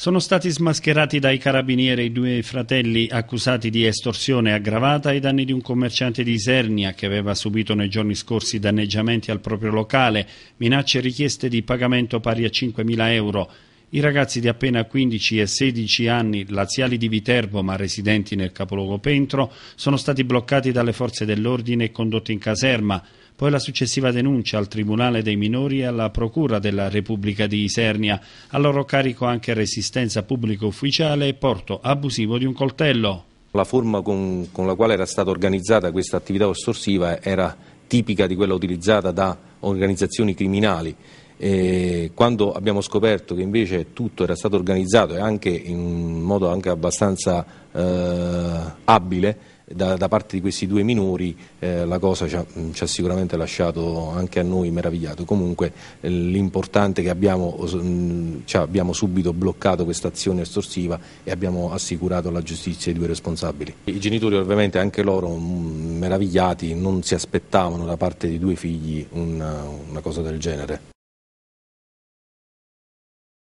Sono stati smascherati dai carabinieri i due fratelli accusati di estorsione aggravata ai danni di un commerciante di Isernia che aveva subito nei giorni scorsi danneggiamenti al proprio locale, minacce e richieste di pagamento pari a 5.000 euro. I ragazzi di appena 15 e 16 anni, laziali di Viterbo ma residenti nel capoluogo Pentro, sono stati bloccati dalle forze dell'ordine e condotti in caserma poi la successiva denuncia al Tribunale dei Minori e alla Procura della Repubblica di Isernia, a loro carico anche resistenza pubblico ufficiale e porto abusivo di un coltello. La forma con, con la quale era stata organizzata questa attività ostorsiva era tipica di quella utilizzata da organizzazioni criminali. E quando abbiamo scoperto che invece tutto era stato organizzato e anche in modo anche abbastanza eh, abile, da, da, parte di questi due minori eh, la cosa ci ha, mm, ci ha, sicuramente lasciato anche a noi meravigliato. Comunque eh, l'importante è che abbiamo, mh, mm, cioè abbiamo subito bloccato questa azione estorsiva e abbiamo assicurato alla giustizia i due responsabili. I genitori ovviamente anche loro mh, mm, meravigliati non si aspettavano da parte di due figli una, una cosa del genere.